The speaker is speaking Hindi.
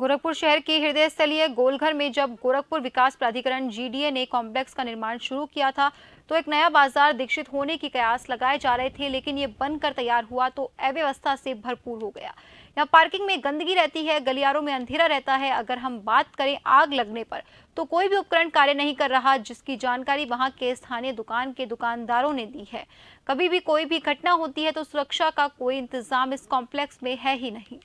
गोरखपुर शहर के हृदय स्थलीय गोलघर में जब गोरखपुर विकास प्राधिकरण जीडीए ने कॉम्प्लेक्स का निर्माण शुरू किया था तो एक नया बाजार दीक्षित होने की कयास लगाए जा रहे थे लेकिन ये बनकर तैयार हुआ तो अव्यवस्था से भरपूर हो गया यहाँ पार्किंग में गंदगी रहती है गलियारों में अंधेरा रहता है अगर हम बात करें आग लगने पर तो कोई भी उपकरण कार्य नहीं कर रहा जिसकी जानकारी वहाँ के स्थानीय दुकान के दुकानदारों ने दी है कभी भी कोई भी घटना होती है तो सुरक्षा का कोई इंतजाम इस कॉम्प्लेक्स में है ही नहीं